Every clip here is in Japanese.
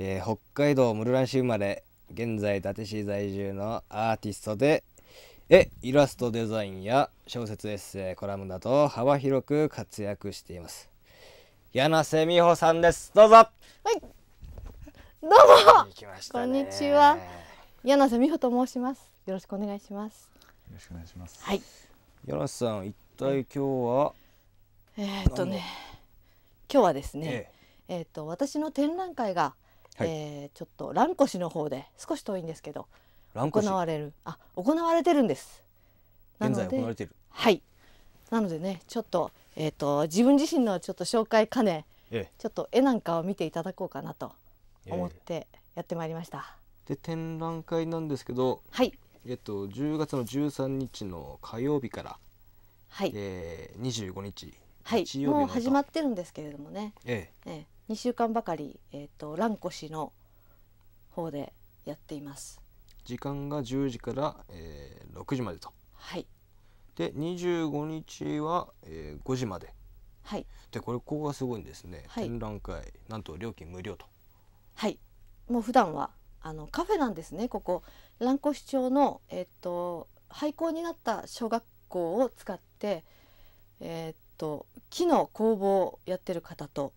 えー、北海道室蘭市生まれ現在伊達市在住のアーティストでえイラストデザインや小説エッセイコラムなど幅広く活躍しています柳瀬美穂さんですどうぞはいどうもこんにちは柳瀬美穂と申しますよろしくお願いしますよろしくお願いしますはい柳瀬さん一体今日はえー、っとね今日はですね、えええー、っと私の展覧会がはい、えー、ちょっと蘭越の方で少し遠いんですけど行われるあ行われてるんです。現在行われてるはいなのでねちょっと,、えーと、自分自身のちょっと紹介兼ね、ええ、ちょっと絵なんかを見ていただこうかなと思ってやってまいりました。え、で展覧会なんですけど、はいえっと、10月の13日の火曜日から、はいえー、25日、はい、もう始まってるんですけれどもね、ええええ、2週間ばかり、えーと、蘭越の方でやっています時間が10時から、えー、6時までとはいで25日は、えー、5時まではいでこれここがすごいんですね、はい、展覧会なんと料金無料とはいもう普段はあのカフェなんですねここ蘭越町のえっ、ー、と廃校になった小学校を使ってえっ、ー、と木の工房をやってる方と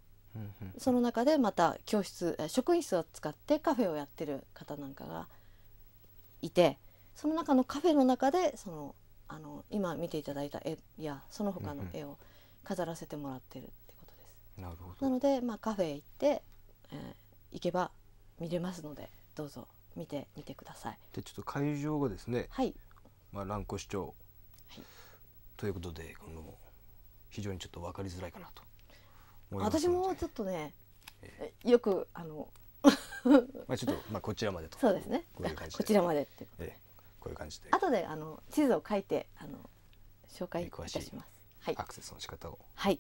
その中でまた教室職員室を使ってカフェをやってる方なんかがいてその中のカフェの中でそのあの今見ていただいた絵やその他の絵を飾らせてもらってるってことです。なるほどなので、まあ、カフェへ行って、えー、行けば見れますのでどうぞ見てみてください。でちょっと会場がですね、はいまあ、蘭越町、はい、ということでこの非常にちょっと分かりづらいかなと。私もちょっとね、えー、よくあの まあちょっとまあこちらまでとそうですねこちらまでってええこういう感じで後であの地図を書いてあの紹介いたしますはいアクセスの仕方をはい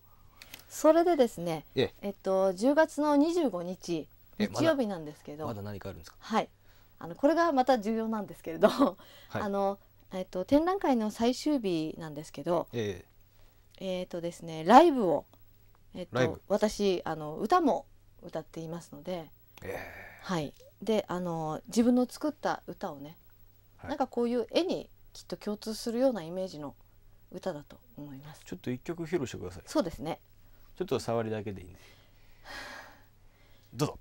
それでですねええっと10月の25日日曜日なんですけど、まだ何かあるんですかはいあのこれがまた重要なんですけれど、はい、あのえっと展覧会の最終日なんですけどえええー、とですねライブをえっと、私あの歌も歌っていますので、えー、はいであの自分の作った歌をね、はい、なんかこういう絵にきっと共通するようなイメージの歌だと思いますちょっと一曲披露してくださいそうですねちょっと触りだけでいい、ね、どうぞ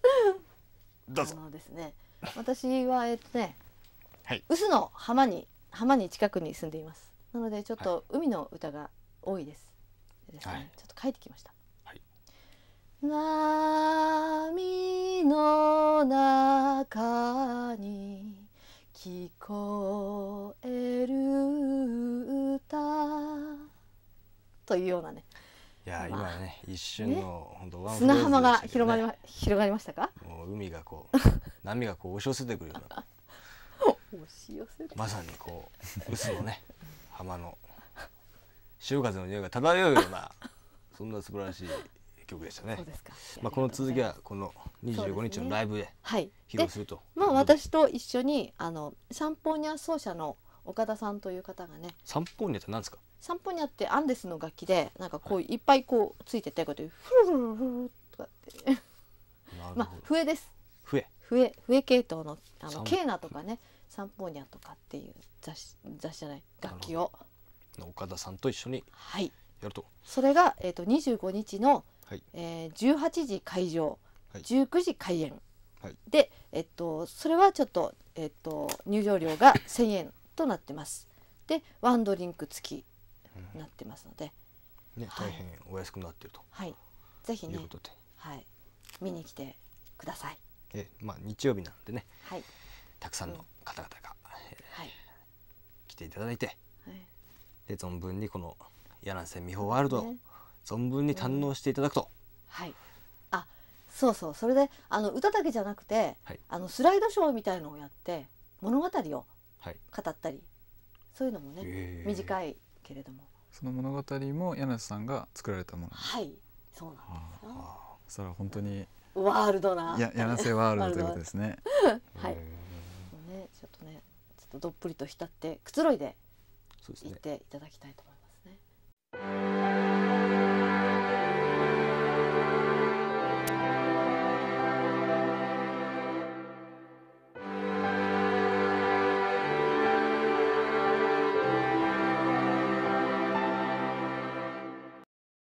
どうぞあのですね私はえっとね、はい、臼の浜に浜に近くに住んでいますなのでちょっと海の歌が多いです、曲ですね、はい、ちょっと書いてきました。はい、波の中に聞こえる歌というようなねいや、まあ、今ね一瞬の、ね、本当砂浜が広がりま広がりましたかもう海がこう波がこう押し寄せてくるような押し寄せまさにこう薄のね浜の潮風の匂いが漂うような そんな素晴らしい曲でしたね。まあこの続きはこの25日のライブで披露すると。ねはい、まあ私と一緒にあのサンポーニャ奏者の岡田さんという方がね。サンポーニャって何ですか？サンポーニャってアンデスの楽器でなんかこういっぱいこうついててこうやってフルフルフルとかってまあ笛です。笛。笛笛系統のあのケーナとかねサンポーニャとかっていう雑誌雑誌じゃない楽器を。の岡田さんと一緒にやると、はい、それが、えーと、と25日の、はいえー、18時会場、はい、19時開演、はい、で、えっと、それはちょっと,、えっと入場料が1,000円となってますでワンドリンク付きなってますので、うん、ね、大変お安くなってると、はい、ぜひねいうこで、はい、見に来てくださいえ、まあ、日曜日なんでね、はい、たくさんの方々が、うん、えー、はい、来ていただいてで存分にこの柳瀬美穂ワールドを存分に堪能していただくと。はいあそうそうそれであの歌だけじゃなくて、はい、あのスライドショーみたいのをやって物語を語ったり、はい、そういうのもね、えー、短いけれどもその物語も柳瀬さんが作られたものはいそうなんですよそれは本当にワールドなや柳瀬ワールドということですね はい、ね、ちょっとねちょっとどっぷりと浸ってくつろいでいていただきたいと思います。